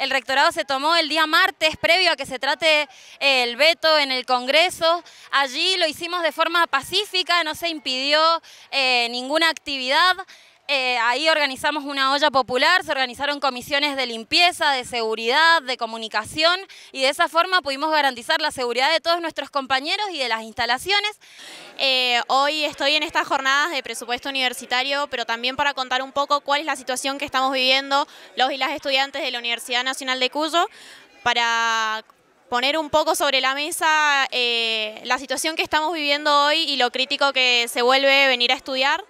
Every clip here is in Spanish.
El rectorado se tomó el día martes previo a que se trate eh, el veto en el Congreso. Allí lo hicimos de forma pacífica, no se impidió eh, ninguna actividad. Eh, ahí organizamos una olla popular, se organizaron comisiones de limpieza, de seguridad, de comunicación y de esa forma pudimos garantizar la seguridad de todos nuestros compañeros y de las instalaciones. Eh, hoy estoy en estas jornadas de presupuesto universitario, pero también para contar un poco cuál es la situación que estamos viviendo los y las estudiantes de la Universidad Nacional de Cuyo, para poner un poco sobre la mesa eh, la situación que estamos viviendo hoy y lo crítico que se vuelve venir a estudiar.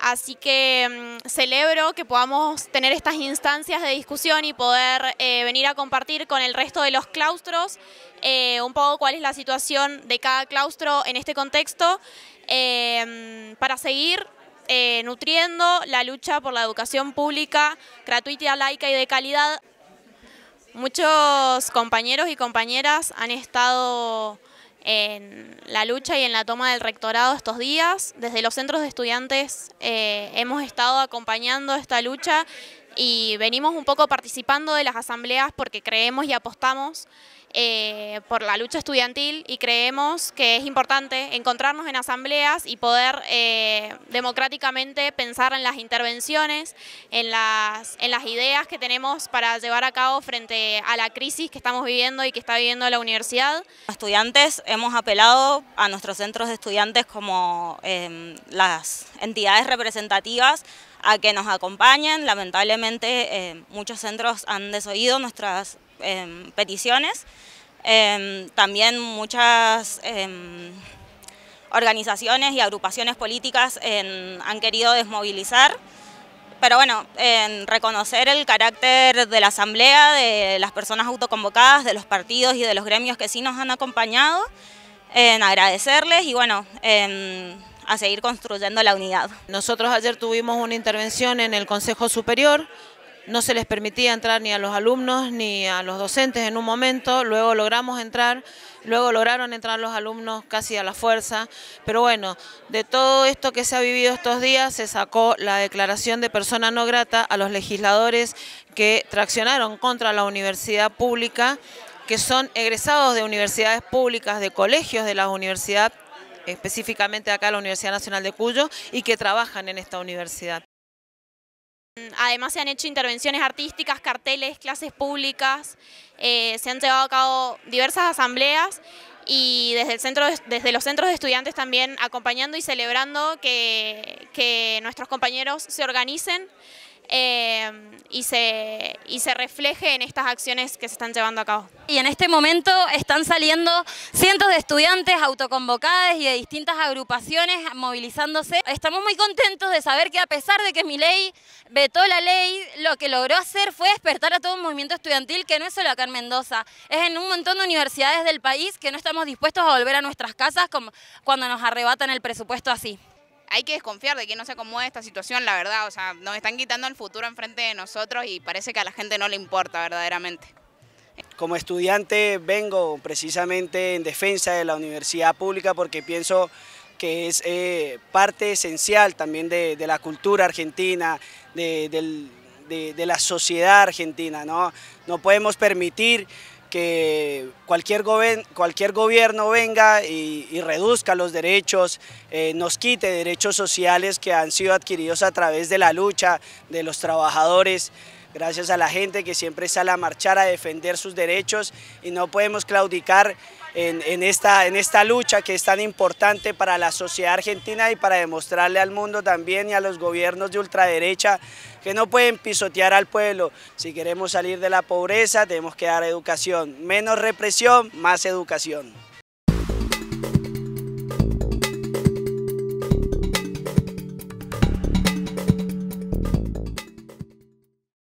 Así que mm, celebro que podamos tener estas instancias de discusión y poder eh, venir a compartir con el resto de los claustros eh, un poco cuál es la situación de cada claustro en este contexto em, para seguir eh, nutriendo la lucha por la educación pública gratuita, laica y de calidad. Muchos compañeros y compañeras han estado en la lucha y en la toma del rectorado estos días. Desde los centros de estudiantes eh, hemos estado acompañando esta lucha y venimos un poco participando de las asambleas porque creemos y apostamos eh, por la lucha estudiantil y creemos que es importante encontrarnos en asambleas y poder eh, democráticamente pensar en las intervenciones, en las, en las ideas que tenemos para llevar a cabo frente a la crisis que estamos viviendo y que está viviendo la universidad. Estudiantes hemos apelado a nuestros centros de estudiantes como em, las entidades representativas a que nos acompañen. Lamentablemente eh, muchos centros han desoído nuestras Em, peticiones. Em, también muchas em, organizaciones y agrupaciones políticas han querido desmovilizar. Pero bueno, en reconocer el carácter de la asamblea, de las personas autoconvocadas, de los partidos y de los gremios que sí nos han acompañado, en agradecerles y bueno, a seguir construyendo la unidad. Nosotros ayer tuvimos una intervención en el Consejo Superior no se les permitía entrar ni a los alumnos ni a los docentes en un momento, luego logramos entrar, luego lograron entrar los alumnos casi a la fuerza, pero bueno, de todo esto que se ha vivido estos días se sacó la declaración de persona no grata a los legisladores que traccionaron contra la universidad pública, que son egresados de universidades públicas, de colegios de la universidad específicamente acá la Universidad Nacional de Cuyo, y que trabajan en esta universidad. Además se han hecho intervenciones artísticas, carteles, clases públicas, eh, se han llevado a cabo diversas asambleas y desde, el centro, desde los centros de estudiantes también acompañando y celebrando que nuestros compañeros se organicen Em, y, se, y se refleje en estas acciones que se están llevando a cabo. Y en este momento están saliendo cientos de estudiantes autoconvocadas y de distintas agrupaciones movilizándose. Estamos muy contentos de saber que a pesar de que mi ley vetó la ley, lo que logró hacer fue despertar a todo un movimiento estudiantil que no es solo acá en Mendoza, es en un montón de universidades del país que no estamos dispuestos a volver a nuestras casas como cuando nos arrebatan el presupuesto así hay que desconfiar de que no se acomode esta situación, la verdad. O sea, nos están quitando el futuro enfrente de nosotros y parece que a la gente no le importa verdaderamente. Como estudiante vengo precisamente en defensa de la universidad pública porque pienso que es eh, parte esencial también de, la cultura argentina, de, la sociedad argentina. No, no podemos permitir que cualquier, cualquier gobierno venga y, reduzca los derechos, eh, nos quite derechos sociales que han sido adquiridos a través de la lucha de los trabajadores, gracias a la gente que siempre sale a marchar a defender sus derechos y no podemos claudicar en, esta, esta lucha que es tan importante para la sociedad argentina y para demostrarle al mundo también y a los gobiernos de ultraderecha que no pueden pisotear al pueblo. Si queremos salir de la pobreza tenemos que dar educación. Menos represión, más educación.